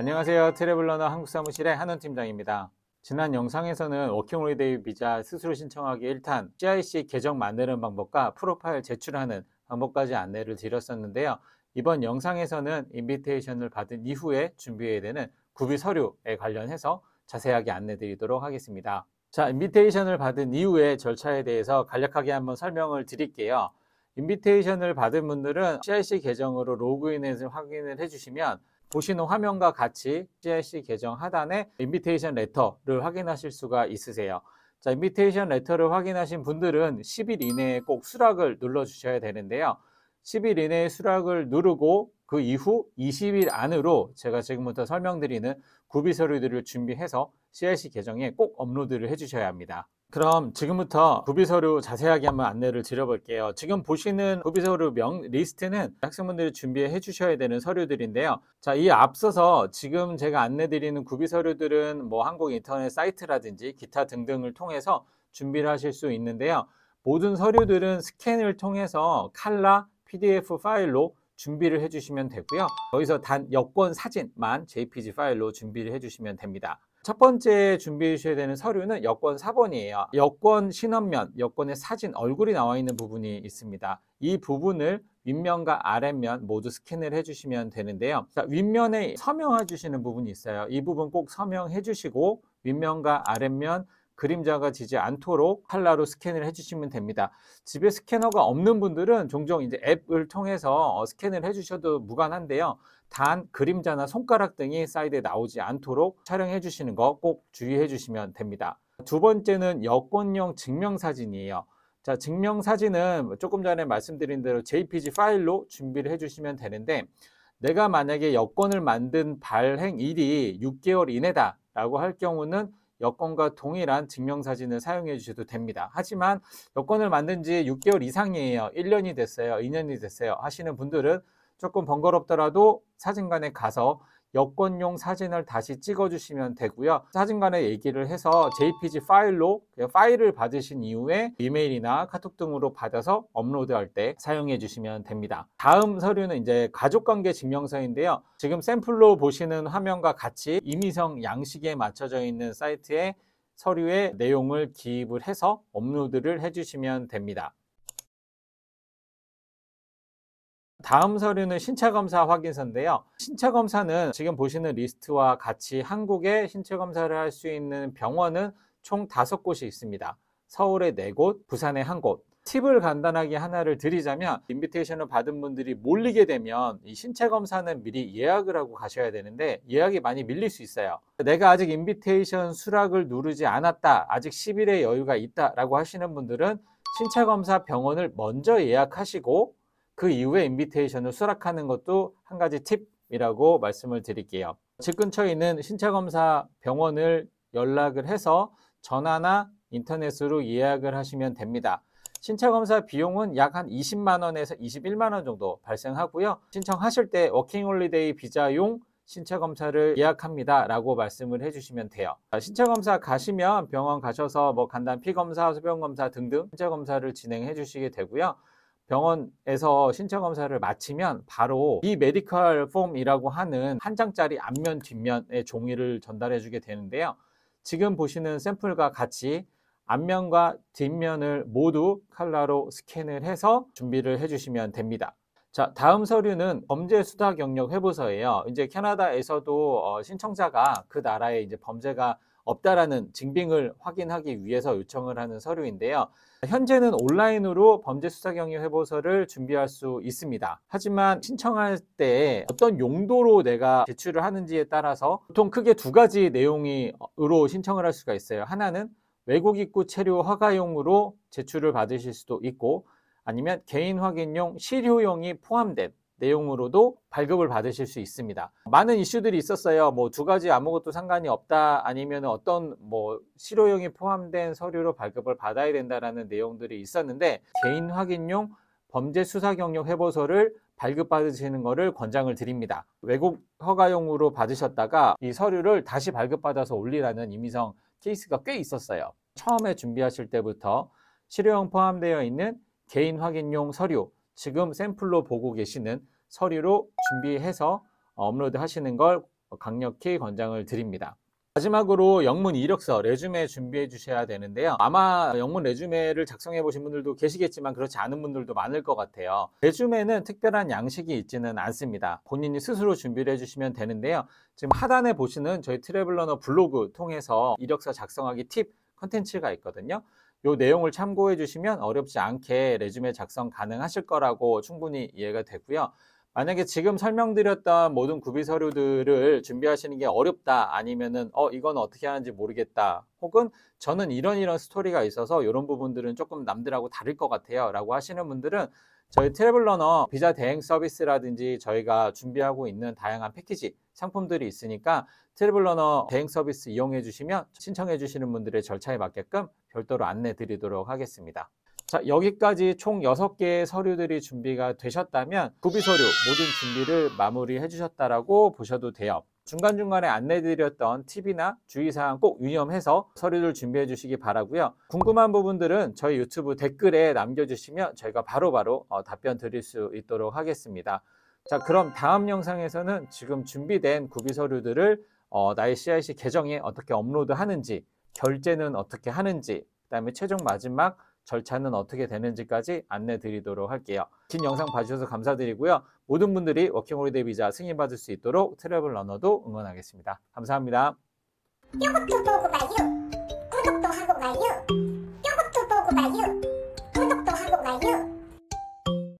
안녕하세요. 트래블러너 한국사무실의 한원 팀장입니다. 지난 영상에서는 워킹홀리데이 비자 스스로 신청하기 1탄, CIC 계정 만드는 방법과 프로파일 제출하는 방법까지 안내를 드렸었는데요. 이번 영상에서는 인비테이션을 받은 이후에 준비해야 되는 구비 서류에 관련해서 자세하게 안내 드리도록 하겠습니다. 자, 인비테이션을 받은 이후의 절차에 대해서 간략하게 한번 설명을 드릴게요. 인비테이션을 받은 분들은 CIC 계정으로 로그인해서 확인을 해주시면 보시는 화면과 같이 CIC 계정 하단에 인비테이션 레터를 확인하실 수가 있으세요. 자, 인비테이션 레터를 확인하신 분들은 10일 이내에 꼭 수락을 눌러주셔야 되는데요. 10일 이내에 수락을 누르고 그 이후 20일 안으로 제가 지금부터 설명드리는 구비 서류들을 준비해서 CIC 계정에 꼭 업로드를 해주셔야 합니다. 그럼 지금부터 구비서류 자세하게 한번 안내를 드려볼게요. 지금 보시는 구비서류 명 리스트는 학생분들이 준비해 주셔야 되는 서류들인데요. 자, 이 앞서서 지금 제가 안내드리는 구비서류들은 뭐 한국 인터넷 사이트라든지 기타 등등을 통해서 준비를 하실 수 있는데요. 모든 서류들은 스캔을 통해서 칼라 PDF 파일로 준비를 해주시면 되고요. 여기서 단 여권 사진만 JPG 파일로 준비를 해주시면 됩니다. 첫 번째 준비해 주셔야 되는 서류는 여권 4번이에요. 여권 신원면, 여권의 사진, 얼굴이 나와 있는 부분이 있습니다. 이 부분을 윗면과 아랫면 모두 스캔을 해주시면 되는데요. 자, 윗면에 서명해 주시는 부분이 있어요. 이 부분 꼭 서명해 주시고 윗면과 아랫면 그림자가 지지 않도록 칼라로 스캔을 해주시면 됩니다. 집에 스캐너가 없는 분들은 종종 이제 앱을 통해서 어, 스캔을 해주셔도 무관한데요. 단 그림자나 손가락 등이 사이드에 나오지 않도록 촬영해 주시는 거 꼭 주의해 주시면 됩니다. 두 번째는 여권용 증명사진이에요. 자, 증명사진은 조금 전에 말씀드린 대로 JPG 파일로 준비를 해 주시면 되는데 내가 만약에 여권을 만든 발행일이 6개월 이내다라고 할 경우는 여권과 동일한 증명사진을 사용해 주셔도 됩니다. 하지만 여권을 만든 지 6개월 이상이에요. 1년이 됐어요. 2년이 됐어요. 하시는 분들은 조금 번거롭더라도 사진관에 가서 여권용 사진을 다시 찍어주시면 되고요. 사진관에 얘기를 해서 JPG 파일로 그 파일을 받으신 이후에 이메일이나 카톡 등으로 받아서 업로드할 때 사용해 주시면 됩니다. 다음 서류는 이제 가족관계 증명서인데요. 지금 샘플로 보시는 화면과 같이 임의성 양식에 맞춰져 있는 사이트에 서류의 내용을 기입을 해서 업로드를 해주시면 됩니다. 다음 서류는 신체검사 확인서인데요. 신체검사는 지금 보시는 리스트와 같이 한국에 신체검사를 할 수 있는 병원은 총 다섯 곳이 있습니다. 서울에 네곳 부산에 한곳 팁을 간단하게 하나를 드리자면 인비테이션을 받은 분들이 몰리게 되면 이 신체 검사는 미리 예약을 하고 가셔야 되는데 예약이 많이 밀릴 수 있어요. 내가 아직 인비테이션 수락을 누르지 않았다. 아직 10일의 여유가 있다라고 하시는 분들은 신체 검사 병원을 먼저 예약하시고 그 이후에 인비테이션을 수락하는 것도 한 가지 팁이라고 말씀을 드릴게요. 집 근처에 있는 신체검사 병원을 연락을 해서 전화나 인터넷으로 예약을 하시면 됩니다. 신체검사 비용은 약 한 20만원에서 21만원 정도 발생하고요. 신청하실 때 워킹홀리데이 비자용 신체검사를 예약합니다 라고 말씀을 해주시면 돼요. 신체검사 가시면 병원 가셔서 뭐 간단 피검사, 소변검사 등등 신체검사를 진행해 주시게 되고요. 병원에서 신체 검사를 마치면 바로 이 메디컬 폼이라고 하는 한 장짜리 앞면 뒷면의 종이를 전달해 주게 되는데요. 지금 보시는 샘플과 같이 앞면과 뒷면을 모두 칼라로 스캔을 해서 준비를 해주시면 됩니다. 자, 다음 서류는 범죄 수사 경력 회부서예요. 이제 캐나다에서도 어, 신청자가 그 나라의 이제 범죄가 없다라는 증빙을 확인하기 위해서 요청을 하는 서류인데요. 현재는 온라인으로 범죄수사경위 회보서를 준비할 수 있습니다. 하지만 신청할 때 어떤 용도로 내가 제출을 하는지에 따라서 보통 크게 두 가지 내용으로 신청을 할 수가 있어요. 하나는 외국 입구 체류 허가용으로 제출을 받으실 수도 있고 아니면 개인 확인용 실효용이 포함된 내용으로도 발급을 받으실 수 있습니다. 많은 이슈들이 있었어요. 뭐 두 가지 아무것도 상관이 없다 아니면 어떤 뭐실효형이 포함된 서류로 발급을 받아야 된다라는 내용들이 있었는데 개인 확인용 범죄 수사 경력 해보서를 발급받으시는 거를 권장을 드립니다. 외국 허가용으로 받으셨다가 이 서류를 다시 발급받아서 올리라는 임의성 케이스가 꽤 있었어요. 처음에 준비하실 때부터 실효형 포함되어 있는 개인 확인용 서류, 지금 샘플로 보고 계시는 서류로 준비해서 어, 업로드 하시는 걸 강력히 권장을 드립니다. 마지막으로 영문 이력서, 레주메 준비해 주셔야 되는데요. 아마 영문 레주메를 작성해 보신 분들도 계시겠지만 그렇지 않은 분들도 많을 것 같아요. 레주메는 특별한 양식이 있지는 않습니다. 본인이 스스로 준비를 해 주시면 되는데요. 지금 하단에 보시는 저희 트래블러너 블로그 통해서 이력서 작성하기 팁 컨텐츠가 있거든요. 요 내용을 참고해 주시면 어렵지 않게 레즈메 작성 가능하실 거라고 충분히 이해가 되고요. 만약에 지금 설명드렸던 모든 구비 서류들을 준비하시는 게 어렵다 아니면은 어 이건 어떻게 하는지 모르겠다 혹은 저는 이런 이런 스토리가 있어서 이런 부분들은 조금 남들하고 다를 것 같아요 라고 하시는 분들은 저희 트래블러너 비자 대행 서비스라든지 저희가 준비하고 있는 다양한 패키지 상품들이 있으니까 트래블러너 대행 서비스 이용해 주시면 신청해 주시는 분들의 절차에 맞게끔 별도로 안내 드리도록 하겠습니다. 자, 여기까지 총 6개의 서류들이 준비가 되셨다면 구비 서류 모든 준비를 마무리해 주셨다라고 보셔도 돼요. 중간중간에 안내드렸던 팁이나 주의사항 꼭 유념해서 서류를 준비해 주시기 바라고요. 궁금한 부분들은 저희 유튜브 댓글에 남겨주시면 저희가 바로바로 바로 어, 답변 드릴 수 있도록 하겠습니다. 자 그럼 다음 영상에서는 지금 준비된 구비 서류들을 어, 나의 CIC 계정에 어떻게 업로드하는지 결제는 어떻게 하는지 그다음에 최종 마지막 절차는 어떻게 되는지까지 안내 드리도록 할게요. 긴 영상 봐주셔서 감사드리고요. 모든 분들이 워킹홀리데이 비자 승인받을 수 있도록 트래블 러너도 응원하겠습니다. 감사합니다. 이것도 보고 가요. 구독도 하고 가요.